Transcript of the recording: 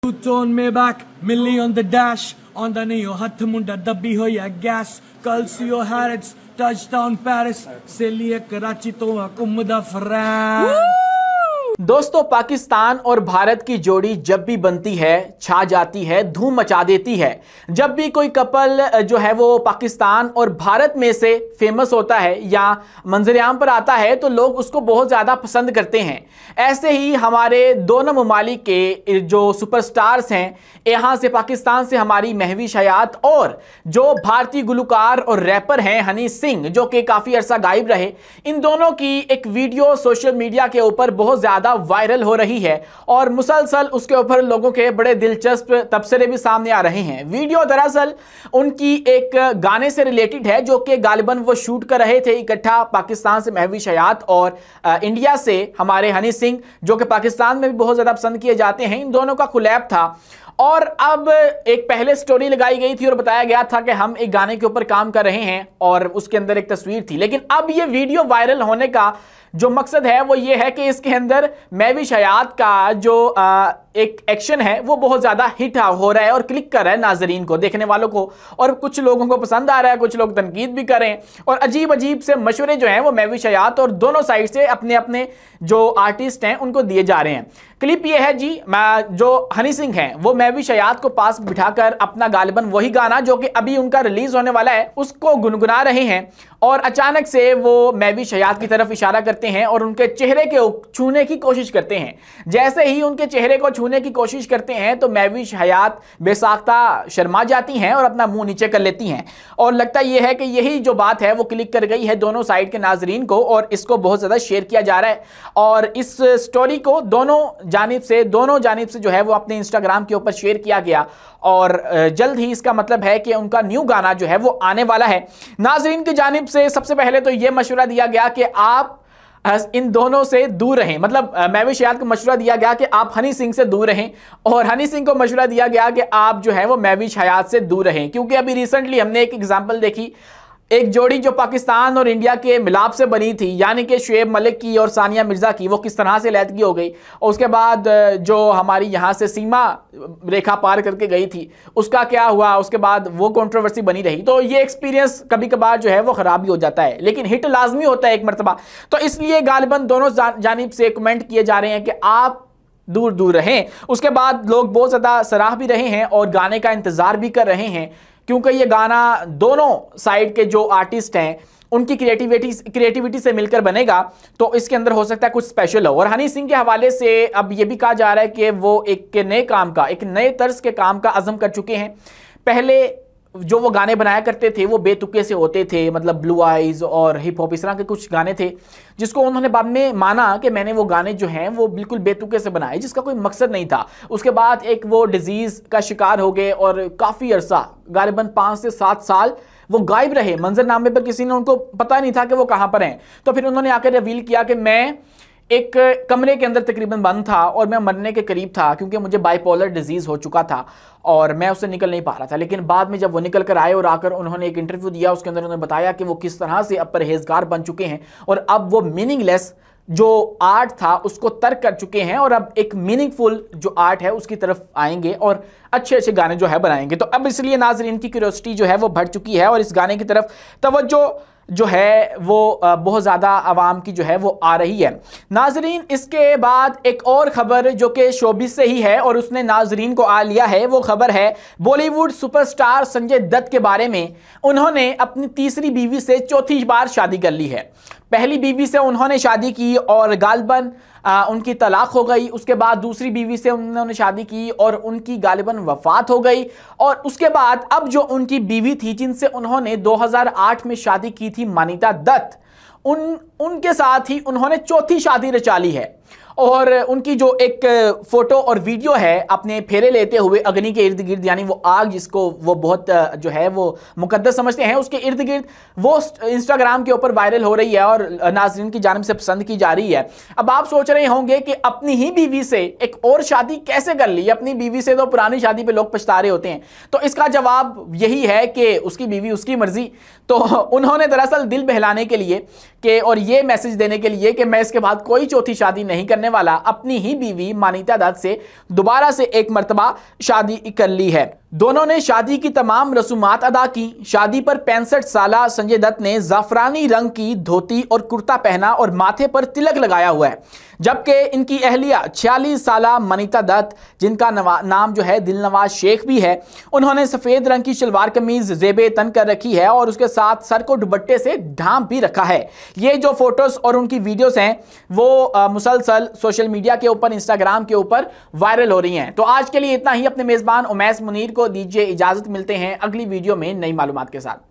Boots on Maybach, Millie on the dash. On the neo, hath munda dabbi ho ya gas. Calcio Harrods, touchdown Paris. Se liye Karachi to hukum da France. दोस्तों पाकिस्तान और भारत की जोड़ी जब भी बनती है छा जाती है धूम मचा देती है जब भी कोई कपल जो है वो पाकिस्तान और भारत में से फेमस होता है या मंजरेआम पर आता है तो लोग उसको बहुत ज़्यादा पसंद करते हैं ऐसे ही हमारे दोनों ममालिक के जो सुपरस्टार्स हैं यहाँ से पाकिस्तान से हमारी महविश हयात और जो भारतीय गुलकार और रैपर हैं हनी सिंह जो कि काफ़ी अर्सा गायब रहे इन दोनों की एक वीडियो सोशल मीडिया के ऊपर बहुत ज़्यादा वायरल हो रही है और मुसलसल उसके ऊपर लोगों के बड़े दिलचस्प तबसरे भी सामने आ रहे हैं वीडियो दरअसल उनकी एक गाने से रिलेटेड है जो कि गालिबन वो शूट कर रहे थे इकट्ठा पाकिस्तान से महवी शयात और इंडिया से हमारे हनी सिंह जो कि पाकिस्तान में भी बहुत ज़्यादा पसंद किए जाते हैं इन दोनों का खुलैब था और अब एक पहले स्टोरी लगाई गई थी और बताया गया था कि हम एक गाने के ऊपर काम कर रहे हैं और उसके अंदर एक तस्वीर थी लेकिन अब ये वीडियो वायरल होने का जो मकसद है वो ये है कि इसके अंदर भी शयात का जो आ, एक एक्शन है वो बहुत ज़्यादा हिट हो रहा है और क्लिक कर रहा है नाजरीन को देखने वालों को और कुछ लोगों को पसंद आ रहा है कुछ लोग तनकीद भी करें और अजीब अजीब से मशवरे जो हैं वो भी शयात और दोनों साइड से अपने अपने जो आर्टिस्ट हैं उनको दिए जा रहे हैं क्लिप ये है जी जो हनी सिंह हैं वो मैं हैवी शयाद को पास बिठाकर अपना गालिबन वही गाना जो कि अभी उनका रिलीज होने वाला है उसको गुनगुना रहे हैं और अचानक से वो मैवी शयाद की तरफ इशारा करते हैं और उनके चेहरे के छूने की कोशिश करते हैं जैसे ही उनके चेहरे को छूने की कोशिश करते हैं तो मैवी शयात बेसाख्ता शर्मा जाती हैं और अपना मुंह नीचे कर लेती हैं और लगता यह है कि यही जो बात है वो क्लिक कर गई है दोनों साइड के नाजरीन को और इसको बहुत ज़्यादा शेयर किया जा रहा है और इस स्टोरी को दोनों जानब से दोनों जानब से जो है वो अपने इंस्टाग्राम के ऊपर शेयर किया गया और जल्द ही इसका मतलब है कि उनका न्यू गाना जो है वो आने वाला है नाजरीन की जानब से सबसे पहले तो ये मशवरा दिया गया कि आप इन दोनों से दूर रहें मतलब महविश याद को मशवरा दिया गया कि आप हनी सिंह से दूर रहें और हनी सिंह को मशवरा दिया गया कि आप जो है वो महविश हयात से दूर रहें क्योंकि अभी रिसेंटली हमने एक एग्जाम्पल देखी एक जोड़ी जो पाकिस्तान और इंडिया के मिलाप से बनी थी यानी कि शुएब मलिक की और सानिया मिर्ज़ा की वो किस तरह से लैदगी हो गई और उसके बाद जो हमारी यहाँ से सीमा रेखा पार करके गई थी उसका क्या हुआ उसके बाद वो कंट्रोवर्सी बनी रही तो ये एक्सपीरियंस कभी कभार जो है वो ख़राब भी हो जाता है लेकिन हिट लाजमी होता है एक मरतबा तो इसलिए गालिबा दोनों जानब से कमेंट किए जा रहे हैं कि आप दूर दूर रहें उसके बाद लोग बहुत ज़्यादा सराह भी रहे हैं और गाने का इंतज़ार भी कर रहे हैं क्योंकि ये गाना दोनों साइड के जो आर्टिस्ट हैं उनकी क्रिएटिविटी क्रिएटिविटी से मिलकर बनेगा तो इसके अंदर हो सकता है कुछ स्पेशल हो और हनी सिंह के हवाले से अब ये भी कहा जा रहा है कि वो एक नए काम का एक नए तर्ज के काम का आजम कर चुके हैं पहले जो वो गाने बनाया करते थे वो बेतुके से होते थे मतलब ब्लू आइज और हिप हॉप इस तरह के कुछ गाने थे जिसको उन्होंने बाद में माना कि मैंने वो गाने जो हैं वो बिल्कुल बेतुके से बनाए जिसका कोई मकसद नहीं था उसके बाद एक वो डिज़ीज़ का शिकार हो गए और काफ़ी अरसा गालिबा पाँच से सात साल वो गायब रहे मंजरनामे पर किसी ने उनको पता नहीं था कि वो कहाँ पर हैं तो फिर उन्होंने आकर रिवील किया कि मैं एक कमरे के अंदर तकरीबन बंद था और मैं मरने के करीब था क्योंकि मुझे बाइपोलर डिजीज़ हो चुका था और मैं उससे निकल नहीं पा रहा था लेकिन बाद में जब वो निकल कर आए और आकर उन्होंने एक इंटरव्यू दिया उसके अंदर उन्होंने बताया कि वो किस तरह से अब परहेजगार बन चुके हैं और अब वो मीनिंगलेस जो आर्ट था उसको तर्क कर चुके हैं और अब एक मीनिंगफुल जो आर्ट है उसकी तरफ आएंगे और अच्छे अच्छे गाने जो है बनाएंगे तो अब इसलिए नाजरीन की क्यूरोसिटी जो है वो बढ़ चुकी है और इस गाने की तरफ तोज्जो जो है वो बहुत ज़्यादा आवाम की जो है वो आ रही है नाजरीन इसके बाद एक और ख़बर जो कि शोबिस से ही है और उसने नाजरीन को आ लिया है वो ख़बर है बॉलीवुड सुपरस्टार संजय दत्त के बारे में उन्होंने अपनी तीसरी बीवी से चौथी बार शादी कर ली है पहली बीवी से उन्होंने शादी की और गालबन आ, उनकी तलाक हो गई उसके बाद दूसरी बीवी से उन्होंने शादी की और उनकी गालिबन वफात हो गई और उसके बाद अब जो उनकी बीवी थी जिनसे उन्होंने 2008 में शादी की थी मानिता दत्त उन उनके साथ ही उन्होंने चौथी शादी रचा ली है और उनकी जो एक फोटो और वीडियो है अपने फेरे लेते हुए अग्नि के इर्द गिर्द यानी वो आग जिसको वो बहुत जो है वो मुकदस समझते हैं उसके इर्द गिर्द वो इंस्टाग्राम के ऊपर वायरल हो रही है और नाजरीन की जानब से पसंद की जा रही है अब आप सोच रहे होंगे कि अपनी ही बीवी से एक और शादी कैसे कर ली अपनी बीवी से तो पुरानी शादी पर लोग पछता रहे होते हैं तो इसका जवाब यही है कि उसकी बीवी उसकी मर्जी तो उन्होंने दरअसल दिल बहलाने के लिए के और ये मैसेज देने के लिए कि मैं इसके बाद कोई चौथी शादी नहीं करने वाला अपनी ही बीवी मानिता दत्त से दोबारा से एक मरतबा शादी कर ली है दोनों ने शादी की तमाम रसूमात अदा की शादी पर पैंसठ साल संजय दत्त ने जाफरानी रंग की धोती और कुर्ता पहना और माथे पर तिलक लगाया हुआ है जबकि इनकी अहलिया छियालीस साल मनीता दत्त जिनका नाम जो है दिलनवाज शेख भी है उन्होंने सफ़ेद रंग की शलवार कमीज जेब तन कर रखी है और उसके साथ सर को दुबट्टे से ढांप भी रखा है ये जो फ़ोटोज़ और उनकी वीडियोज़ हैं वो मुसलसल सोशल मीडिया के ऊपर इंस्टाग्राम के ऊपर वायरल हो रही हैं तो आज के लिए इतना ही अपने मेज़बान उमैस मुनीर को दीजिए इजाजत मिलते हैं अगली वीडियो में नई मालूम के साथ